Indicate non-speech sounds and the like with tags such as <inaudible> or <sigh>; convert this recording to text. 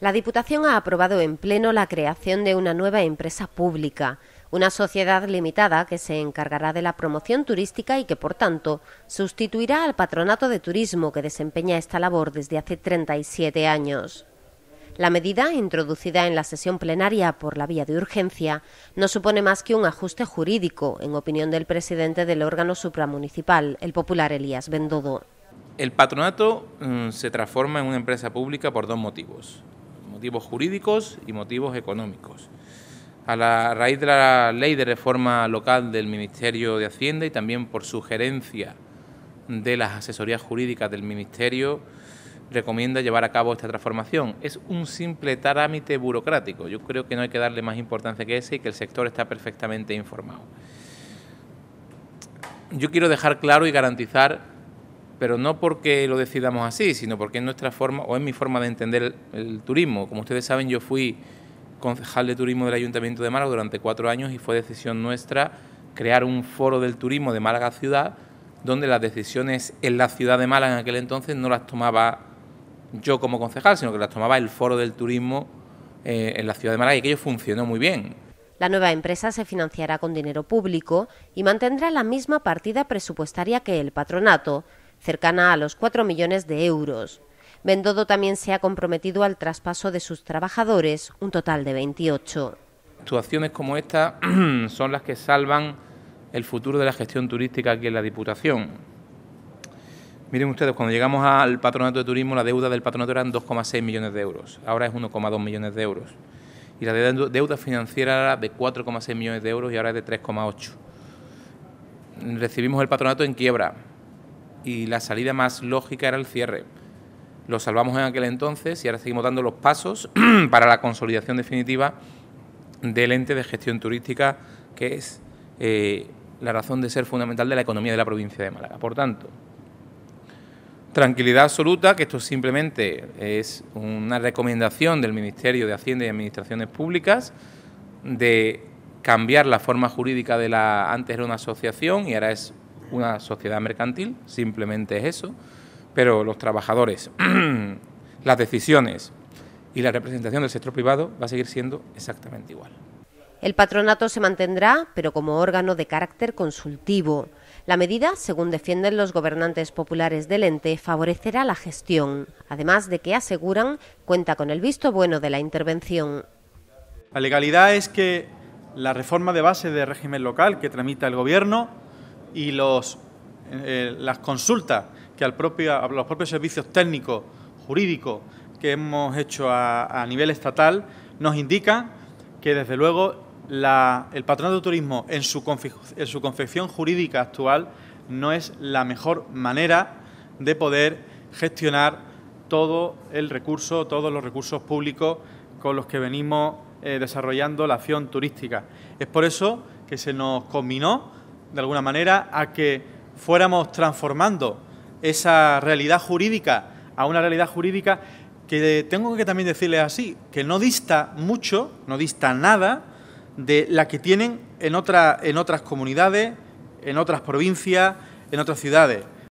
La Diputación ha aprobado en pleno la creación de una nueva empresa pública, una sociedad limitada que se encargará de la promoción turística y que, por tanto, sustituirá al Patronato de Turismo que desempeña esta labor desde hace 37 años. La medida, introducida en la sesión plenaria por la vía de urgencia, no supone más que un ajuste jurídico, en opinión del presidente del órgano supramunicipal, el popular Elías Bendodo. El patronato mm, se transforma en una empresa pública por dos motivos motivos jurídicos y motivos económicos. A la raíz de la ley de reforma local del Ministerio de Hacienda y también por sugerencia de las asesorías jurídicas del Ministerio, recomienda llevar a cabo esta transformación. Es un simple trámite burocrático. Yo creo que no hay que darle más importancia que ese y que el sector está perfectamente informado. Yo quiero dejar claro y garantizar pero no porque lo decidamos así, sino porque es nuestra forma o es mi forma de entender el, turismo. Como ustedes saben, yo fui concejal de turismo del Ayuntamiento de Málaga durante cuatro años y fue decisión nuestra crear un foro del turismo de Málaga Ciudad, donde las decisiones en la ciudad de Málaga en aquel entonces no las tomaba yo como concejal, sino que las tomaba el foro del turismo eh, en la ciudad de Málaga y aquello funcionó muy bien. La nueva empresa se financiará con dinero público y mantendrá la misma partida presupuestaria que el patronato, cercana a los 4 millones de euros. Bendodo también se ha comprometido al traspaso de sus trabajadores, un total de 28. Actuaciones como esta <clears throat> son las que salvan el futuro de la gestión turística aquí en la Diputación. Miren ustedes, cuando llegamos al patronato de turismo, la deuda del patronato eran 2,6 millones de euros, ahora es 1,2 millones de euros. Y la deuda financiera era de 4,6 millones de euros y ahora es de 3,8. Recibimos el patronato en quiebra, y la salida más lógica era el cierre. Lo salvamos en aquel entonces y ahora seguimos dando los pasos <clears throat> para la consolidación definitiva del ente de gestión turística que es eh, la razón de ser fundamental de la economía de la provincia de Málaga. Por tanto, tranquilidad absoluta, que esto simplemente es una recomendación del Ministerio de Hacienda y Administraciones Públicas de cambiar la forma jurídica de la antes era una asociación y ahora es una sociedad mercantil, simplemente es eso, pero los trabajadores, <clears throat> las decisiones y la representación del sector privado va a seguir siendo exactamente igual. El patronato se mantendrá, pero como órgano de carácter consultivo. La medida, según defienden los gobernantes populares del ente, favorecerá la gestión, además de que aseguran cuenta con el visto bueno de la intervención. La legalidad es que la reforma de base de régimen local que tramita el Gobierno y los, eh, las consultas que los propios servicios técnicos, jurídicos que hemos hecho a, nivel estatal nos indican que desde luego el patronato de turismo en su, confección jurídica actual no es la mejor manera de poder gestionar todo el recurso, todos los recursos públicos con los que venimos eh, desarrollando la acción turística. Es por eso que se nos combinó de alguna manera, a que fuéramos transformando esa realidad jurídica a una realidad jurídica que tengo que también decirles así, que no dista mucho, no dista nada de la que tienen en, otra, en otras comunidades, en otras provincias, en otras ciudades.